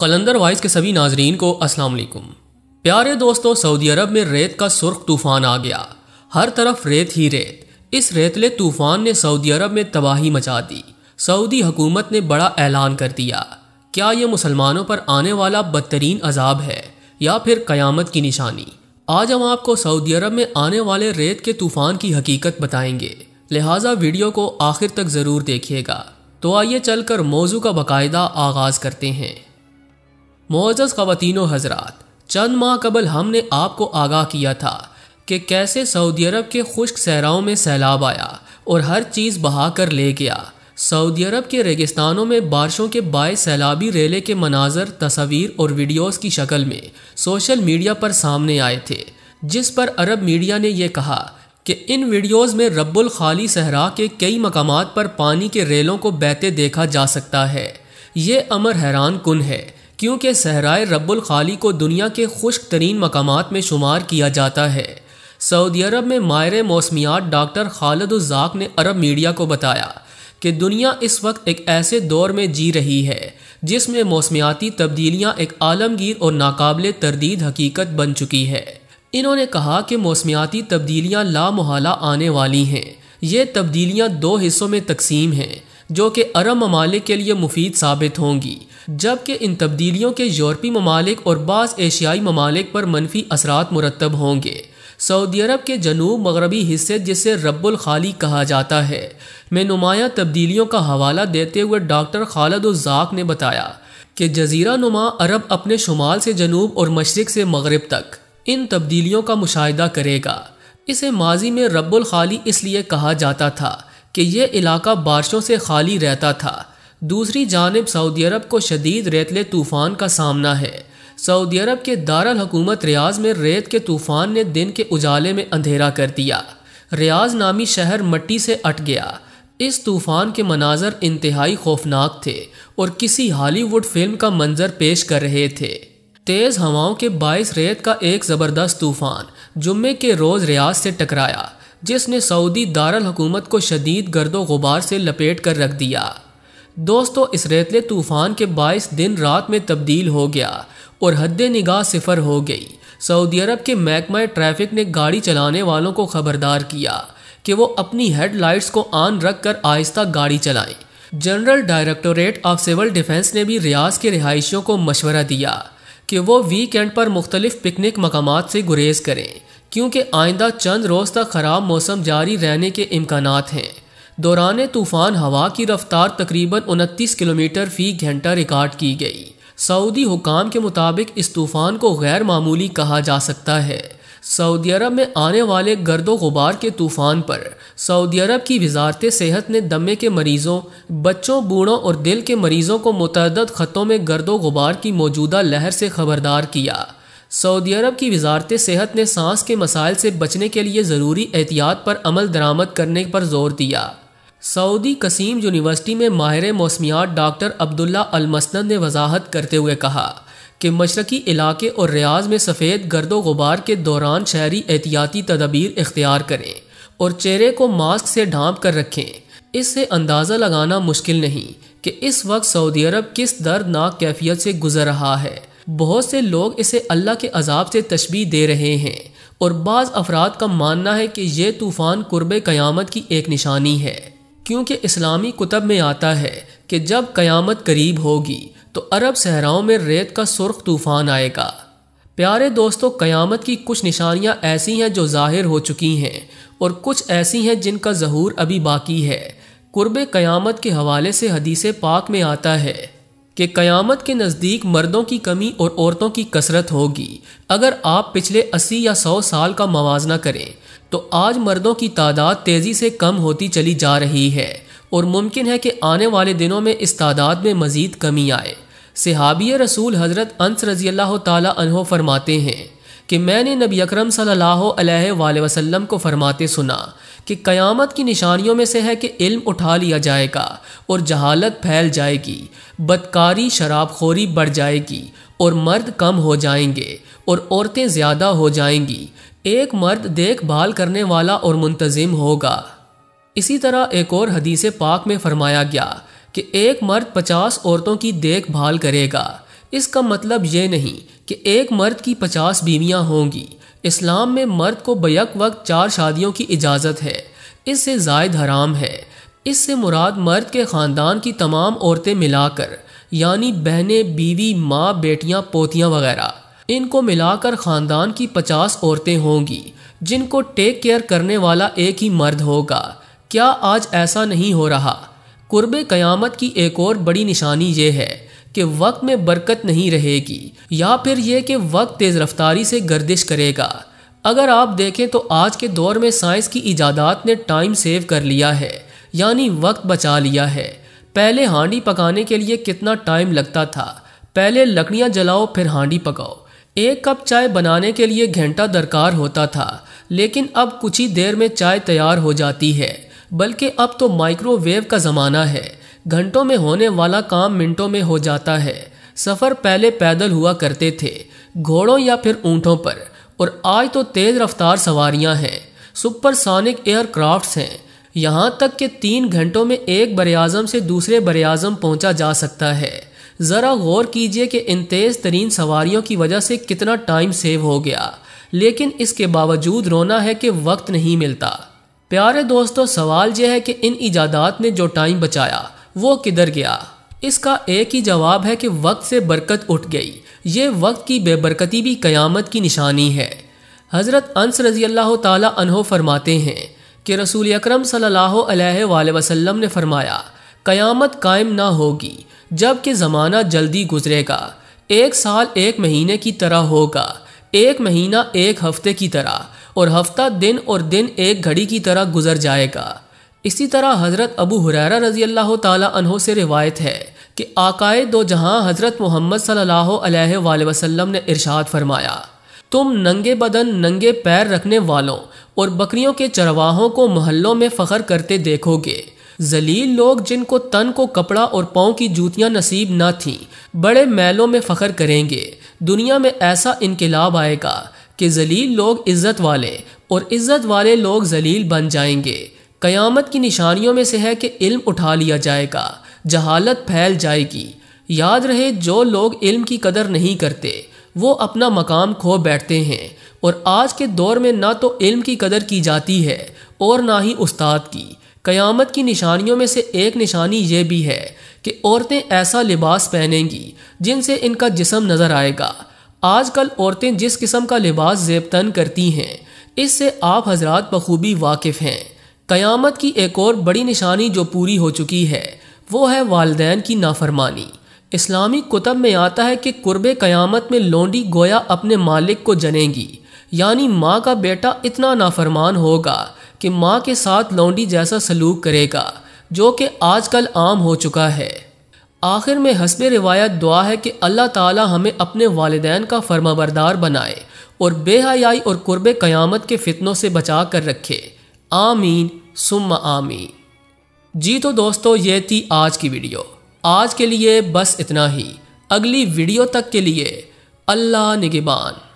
कलंदर wise के सभी नाजरीन को अस्सलाम वालेकुम प्यारे दोस्तों सऊदी अरब में रेत का सुर्ख तूफान आ गया हर तरफ रेत ही रेत इस रेतले तूफान ने सऊदी अरब में तबाही मचा दी सऊदी हुकूमत ने बड़ा ऐलान कर दिया क्या ये मुसलमानों पर आने वाला बदतरीन अजाब है या फिर कयामत की निशानी आज हम आपको सऊदी अरब में आने वाले रेत के तूफान की हकीकत बताएंगे लिहाजा वीडियो को आखिर तक ज़रूर देखिएगा तो आइए चलकर मौजू का बाकायदा आगाज़ करते हैं मोजस ख़वातिनों हजरात चंद माह कबल हमने आपको आगाह किया था कि कैसे सऊदी अरब के खुश्क सहराओं में सैलाब आया और हर चीज़ बहा कर ले गया सऊदी अरब के रेगिस्तानों में बारिशों के बाय सैलाबी रेले के मनाजर तस्वीर और वीडियोस की शक्ल में सोशल मीडिया पर सामने आए थे जिस पर अरब मीडिया ने यह कहा कि इन वीडियोस में रब्बुल खाली सहरा के कई मकाम पर पानी के रेलों को बहते देखा जा सकता है ये अमर हैरान कन है क्योंकि सहराय रब्बुल खाली को दुनिया के खुश्क तरीन मकाम में शुमार किया जाता है सऊदी अरब में मायर मौसमियात डॉक्टर खालद उज़ाक ने अरब मीडिया को बताया कि दुनिया इस वक्त एक ऐसे दौर में जी रही है जिसमें मौसमियाती तब्दीलियाँ एक आलमगीर और नाकबले तरदीद हकीकत बन चुकी है इन्होंने कहा कि मौसमियाती तब्दीलियाँ लामोहला आने वाली हैं ये तब्दीलियाँ दो हिस्सों में तकसीम हैं जो कि अरब ममालिक के लिए मुफीद साबित होंगी जबकि इन तब्दीलियों के यूरोपी ममालिक और बास एशियाई ममालिक पर मनफी असरात मुरतब होंगे सऊदी अरब के जनूब मगरबी हिस्से जिसे रब्बुल खाली कहा जाता है में नुमाया तब्दीलियों का हवाला देते हुए डॉक्टर खालद उजाक ने बताया कि जजीरा नुमा अरब अपने शुमाल से जनूब और मशरक से मगरब तक इन तब्दीलियों का मुशाह करेगा इसे माजी में रब्बुल खाली इसलिए कहा जाता था कि यह इलाका बारिशों से खाली रहता था दूसरी जानब सऊदी अरब को शदीद रेतले तूफ़ान का सामना है सऊदी अरब के दारल हकूमत रियाज में रेत के तूफ़ान ने दिन के उजाले में अंधेरा कर दिया रियाज नामी शहर मट्टी से अट गया इस तूफ़ान के मनाजर इंतहाई खौफनाक थे और किसी हॉलीवुड फिल्म का मंजर पेश कर रहे थे तेज़ हवाओं के बाईस रेत का एक ज़बरदस्त तूफ़ान जुम्मे के रोज़ रियाज से टकराया जिसने सऊदी दारुल हुकूमत को शदीद गर्दो गुबार से लपेट कर रख दिया दोस्तों इस रेतले तूफ़ान के बाईस दिन रात में तब्दील हो गया और हद निगाह सिफर हो गई सऊदी अरब के महकमा ट्रैफिक ने गाड़ी चलाने वालों को खबरदार किया कि वो अपनी हेडलाइट्स को ऑन रख कर आहिस्ता गाड़ी चलाएं general directorate of civil defence ने भी रियाज के रिहायशियों को मशवरा दिया कि वो वीकेंड पर मुख्तलिफ पिकनिक मकाम से गुरेज करें क्योंकि आइंदा चंद रोज़ तक ख़राब मौसम जारी रहने के इम्कान हैं दौरान तूफ़ान हवा की रफ्तार तकरीबन उनतीस किलोमीटर फ़ी घंटा रिकॉर्ड की गई सऊदी हुकाम के मुताबिक इस तूफ़ान को गैर मामूली कहा जा सकता है सऊदी अरब में आने वाले गर्दो गुबार के तूफ़ान पर सऊदी अरब की वजारत सेहत ने दमे के मरीज़ों बच्चों बूढ़ों और दिल के मरीज़ों को मतदद ख़तों में गर्दो गुबार की मौजूदा लहर से खबरदार किया सऊदी अरब की वजारत सेहत ने सांस के मसाइल से बचने के लिए ज़रूरी एहतियात पर अमल दरामद करने पर जोर दिया सऊदी कसीम यूनिवर्सिटी में माहिर मौसमियात डॉक्टर अब्दुल्ला अलमसनद ने वजाहत करते हुए कहा कि मशरकी इलाके और रियाज में सफ़ेद गर्दो गुबार के दौरान शहरी एहतियाती तदबीर इख्तियार करें और चेहरे को मास्क से ढांप कर रखें इससे अंदाज़ा लगाना मुश्किल नहीं कि इस वक्त सऊदी अरब किस दर्दनाक कैफियत से गुजर रहा है बहुत से लोग इसे अल्लाह के अजाब से तशबी दे रहे हैं और बाज़ अफराद का मानना है कि यह तूफ़ान कुर्ब क़यामत की एक निशानी है क्योंकि इस्लामी कुतब में आता है कि जब क़यामत करीब होगी तो अरब सहराओं में रेत का सुर्ख तूफ़ान आएगा प्यारे दोस्तों क़यामत की कुछ निशानियां ऐसी हैं जो ज़ाहिर हो चुकी हैं और कुछ ऐसी हैं जिनका जहूर अभी बाकी है कुर्ब क़यामत के हवाले से हदीस पाक में आता है कि क़यामत के नज़दीक मर्दों की कमी और औरतों की कसरत होगी अगर आप पिछले 80 या 100 साल का मवाजना करें तो आज मर्दों की तादाद तेज़ी से कम होती चली जा रही है और मुमकिन है कि आने वाले दिनों में इस तादाद में मज़ीद कमी आए सिहाबी रसूल हज़रत अंस रज़ी अल्लाह तहों फरमाते हैं कि मैंने नबी अकरम सल्लल्लाहु अलैहि वसल्लम को फरमाते सुना कि क़यामत की निशानियों में से है कि इल्म उठा लिया जाएगा और जहालत फैल जाएगी बदकारी शराबखोरी बढ़ जाएगी और मर्द कम हो जाएंगे और औरतें ज़्यादा हो जाएंगी एक मर्द देखभाल करने वाला और मुंतजिम होगा इसी तरह एक और हदीस पाक में फरमाया गया कि एक मर्द पचास औरतों की देखभाल करेगा इसका मतलब ये नहीं कि एक मर्द की पचास बीवियाँ होंगी इस्लाम में मर्द को बैक वक्त चार शादियों की इजाज़त है इससे जायद हराम है इससे मुराद मर्द के ख़ानदान की तमाम औरतें मिलाकर यानी बहनें बीवी माँ बेटियाँ पोतियाँ वगैरह इनको मिलाकर ख़ानदान की पचास औरतें होंगी जिनको टेक केयर करने वाला एक ही मर्द होगा क्या आज ऐसा नहीं हो रहा कुर्ब क़यामत की एक और बड़ी निशानी ये है कि वक्त में बरकत नहीं रहेगी या फिर यह कि वक्त तेज़ रफ्तारी से गर्दिश करेगा अगर आप देखें तो आज के दौर में साइंस की इजादात ने टाइम सेव कर लिया है यानी वक्त बचा लिया है पहले हांडी पकाने के लिए कितना टाइम लगता था पहले लकड़ियाँ जलाओ फिर हांडी पकाओ एक कप चाय बनाने के लिए घंटा दरकार होता था लेकिन अब कुछ ही देर में चाय तैयार हो जाती है बल्कि अब तो माइक्रोवेव का ज़माना है घंटों में होने वाला काम मिनटों में हो जाता है सफ़र पहले पैदल हुआ करते थे घोड़ों या फिर ऊँटों पर और आज तो तेज़ रफ्तार सवारियाँ हैं सुपरसोनिक एयरक्राफ्ट्स हैं यहाँ तक कि तीन घंटों में एक बरआज़म से दूसरे बरआज़म पहुँचा जा सकता है ज़रा गौर कीजिए कि इन तेज़ तरीन सवारीयों की वजह से कितना टाइम सेव हो गया लेकिन इसके बावजूद रोना है कि वक्त नहीं मिलता प्यारे दोस्तों सवाल यह है कि इन ईजादात ने जो टाइम बचाया वो किधर गया इसका एक ही जवाब है कि वक्त से बरकत उठ गई ये वक्त की बेबरकती भी क़यामत की निशानी है हज़रत अंस रज़ी अल्लाह तहो फरमाते हैं कि रसूल अक्रम सल्लल्लाहु अलैहि वसल्लम ने फरमाया क़यामत कायम ना होगी जबकि ज़माना जल्दी गुजरेगा एक साल एक महीने की तरह होगा एक महीना एक हफ्ते की तरह और हफ्ता दिन और दिन एक घड़ी की तरह गुजर जाएगा इसी तरह हज़रत अबू हुरैरा रजी अल्लाह तहों से रिवायत है कि आकाए दो जहां हज़रत मोहम्मद सल्ला वसलम ने इरशाद फरमाया तुम नंगे बदन नंगे पैर रखने वालों और बकरियों के चरवाहों को मोहल्लों में फ़ख्र करते देखोगे जलील लोग जिनको तन को कपड़ा और पाँव की जूतियाँ नसीब ना थीं बड़े मैलों में फ़ख्र करेंगे दुनिया में ऐसा इनकलाब आएगा कि जलील लोग इज़्ज़त वाले और इज़्ज़त वाले लोग जलील बन जाएंगे क़यामत की निशानियों में से है कि इल्म उठा लिया जाएगा जहालत फैल जाएगी याद रहे जो लोग इल्म की कदर नहीं करते वो अपना मकाम खो बैठते हैं और आज के दौर में ना तो इल्म की कदर की जाती है और ना ही उस्ताद की क़यामत की निशानियों में से एक निशानी ये भी है कि औरतें ऐसा लिबास पहनेंगी जिनसे इनका जिसम नज़र आएगा आजकल औरतें जिस किस्म का लिबास जेबतन करती हैं इससे आप हजरात बखूबी वाकिफ़ हैं क़यामत की एक और बड़ी निशानी जो पूरी हो चुकी है वो है वालदेन की नाफरमानी इस्लामी कुतब में आता है कि कुर्ब क़यामत में लोंडी गोया अपने मालिक को जनेगी यानी माँ का बेटा इतना नाफरमान होगा कि माँ के साथ लोंडी जैसा सलूक करेगा जो कि आजकल आम हो चुका है आखिर में हसब रिवायत दुआ है कि अल्लाह ताला हमें अपने वालदेन का फर्माबरदार बनाए और बेहयाई और कुर्ब क़यामत के फितनों से बचा कर रखे आमीन सुम आमीन जी तो दोस्तों ये थी आज की वीडियो आज के लिए बस इतना ही अगली वीडियो तक के लिए अल्लाह निगबान